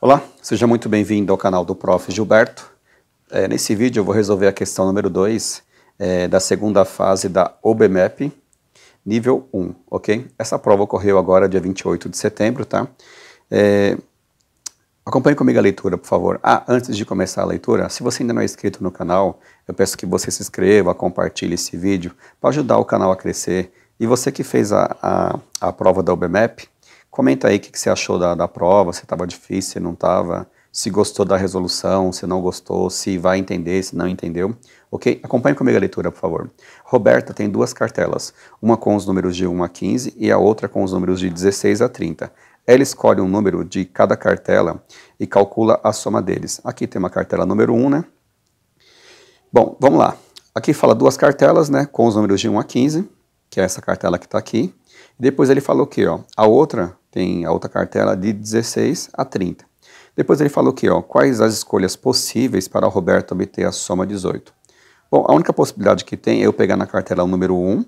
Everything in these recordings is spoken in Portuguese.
Olá, seja muito bem-vindo ao canal do Prof. Gilberto. É, nesse vídeo eu vou resolver a questão número 2 é, da segunda fase da OBMEP, nível 1, um, ok? Essa prova ocorreu agora dia 28 de setembro, tá? É, acompanhe comigo a leitura, por favor. Ah, antes de começar a leitura, se você ainda não é inscrito no canal, eu peço que você se inscreva, compartilhe esse vídeo para ajudar o canal a crescer. E você que fez a, a, a prova da OBMEP, Comenta aí o que, que, você achou da, da prova, se estava difícil, se não estava, se gostou da resolução, se não gostou, se vai entender, se não entendeu. Ok? Acompanhe comigo a leitura, por favor. Roberta tem duas cartelas, uma com os números de 1 a 15 e a outra com os números de 16 a 30. Ela escolhe um número de cada cartela e calcula a soma deles. Aqui tem uma cartela número 1, né? Bom, vamos lá. Aqui fala duas cartelas, né, com os números de 1 a 15, que é essa cartela que está aqui. Depois ele falou quê, ó, a outra tem a outra cartela de 16 a 30. Depois ele falou aqui, ó, quais as escolhas possíveis para o Roberto obter a soma 18. Bom, a única possibilidade que tem é eu pegar na cartela o número 1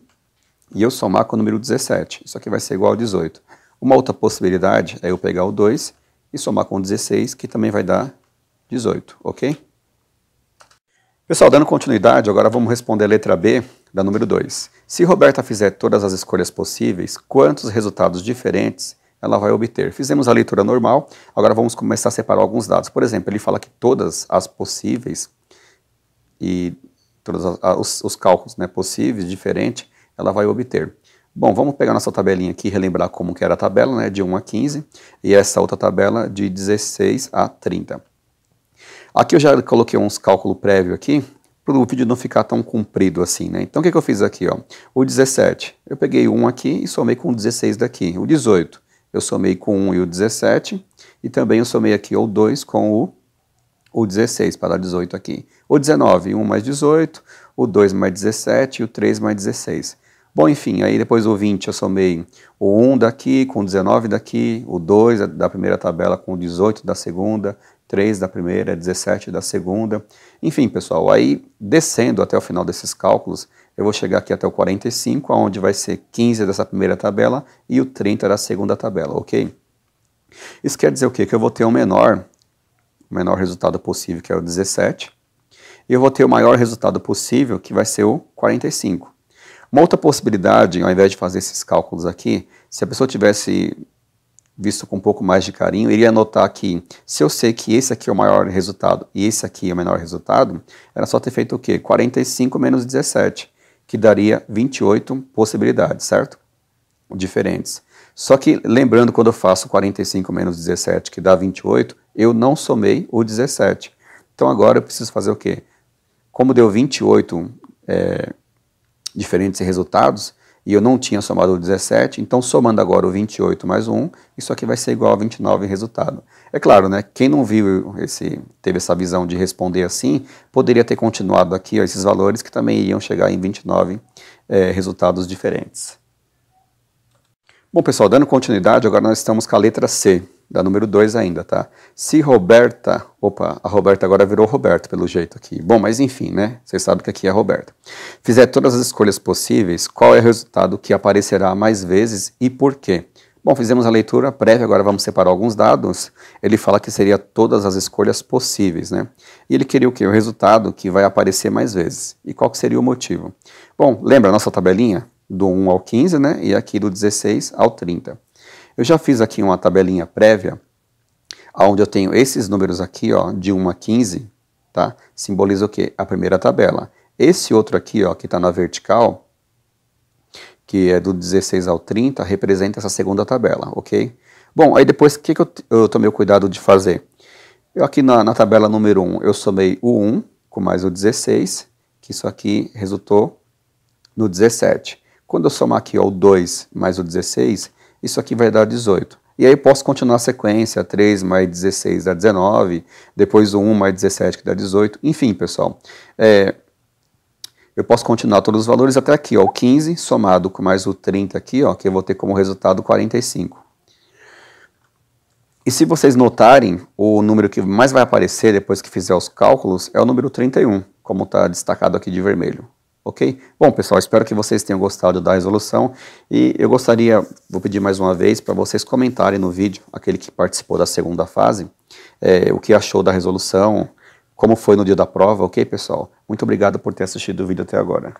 e eu somar com o número 17. Isso aqui vai ser igual a 18. Uma outra possibilidade é eu pegar o 2 e somar com 16, que também vai dar 18, ok? Pessoal, dando continuidade, agora vamos responder a letra B da número 2. Se Roberta fizer todas as escolhas possíveis, quantos resultados diferentes ela vai obter. Fizemos a leitura normal, agora vamos começar a separar alguns dados. Por exemplo, ele fala que todas as possíveis e todos os, os cálculos né, possíveis, diferente, ela vai obter. Bom, vamos pegar nossa tabelinha aqui e relembrar como que era a tabela, né, de 1 a 15, e essa outra tabela de 16 a 30. Aqui eu já coloquei uns cálculos prévios aqui, para o vídeo não ficar tão comprido assim, né? Então o que, que eu fiz aqui, ó? O 17, eu peguei 1 aqui e somei com 16 daqui. O 18, eu somei com 1 e o 17, e também eu somei aqui o 2 com o, o 16, para dar 18 aqui. O 19, 1 mais 18, o 2 mais 17 e o 3 mais 16. Bom, enfim, aí depois o 20 eu somei o 1 daqui com 19 daqui, o 2 é da primeira tabela com 18 da segunda, 3 da primeira, 17 da segunda. Enfim, pessoal, aí descendo até o final desses cálculos, eu vou chegar aqui até o 45, onde vai ser 15 dessa primeira tabela e o 30 da segunda tabela, ok? Isso quer dizer o quê? Que eu vou ter o menor, o menor resultado possível, que é o 17, e eu vou ter o maior resultado possível, que vai ser o 45. Uma outra possibilidade, ao invés de fazer esses cálculos aqui, se a pessoa tivesse visto com um pouco mais de carinho, iria notar que se eu sei que esse aqui é o maior resultado e esse aqui é o menor resultado, era só ter feito o quê? 45 menos 17, que daria 28 possibilidades, certo? Diferentes. Só que lembrando, quando eu faço 45 menos 17, que dá 28, eu não somei o 17. Então agora eu preciso fazer o quê? Como deu 28 é, diferentes resultados, e eu não tinha somado o 17, então somando agora o 28 mais 1, isso aqui vai ser igual a 29 resultado. É claro, né? Quem não viu esse, teve essa visão de responder assim, poderia ter continuado aqui ó, esses valores que também iriam chegar em 29 é, resultados diferentes. Bom, pessoal, dando continuidade, agora nós estamos com a letra C da número 2 ainda, tá? Se Roberta. Opa, a Roberta agora virou Roberto, pelo jeito aqui. Bom, mas enfim, né? Vocês sabem que aqui é Roberta. Fizer todas as escolhas possíveis, qual é o resultado que aparecerá mais vezes e por quê? Bom, fizemos a leitura prévia, agora vamos separar alguns dados. Ele fala que seria todas as escolhas possíveis, né? E ele queria o quê? O resultado que vai aparecer mais vezes. E qual que seria o motivo? Bom, lembra a nossa tabelinha? Do 1 ao 15, né? E aqui do 16 ao 30. Eu já fiz aqui uma tabelinha prévia, onde eu tenho esses números aqui, ó, de 1 a 15, tá? Simboliza o quê? A primeira tabela. Esse outro aqui, ó, que está na vertical, que é do 16 ao 30, representa essa segunda tabela, ok? Bom, aí depois, o que, que eu, eu tomei o cuidado de fazer? Eu aqui na, na, tabela número 1, eu somei o 1 com mais o 16, que isso aqui resultou no 17. Quando eu somar aqui ó, o 2 mais o 16, isso aqui vai dar 18. E aí posso continuar a sequência, 3 mais 16 dá 19, depois o 1 mais 17 que dá 18, enfim, pessoal. É, eu posso continuar todos os valores até aqui, ó, o 15 somado com mais o 30 aqui, ó, que eu vou ter como resultado 45. E se vocês notarem, o número que mais vai aparecer depois que fizer os cálculos é o número 31, como está destacado aqui de vermelho. Ok? Bom, pessoal, espero que vocês tenham gostado da resolução e eu gostaria, vou pedir mais uma vez para vocês comentarem no vídeo, aquele que participou da segunda fase, é, o que achou da resolução, como foi no dia da prova, ok, pessoal? Muito obrigado por ter assistido o vídeo até agora.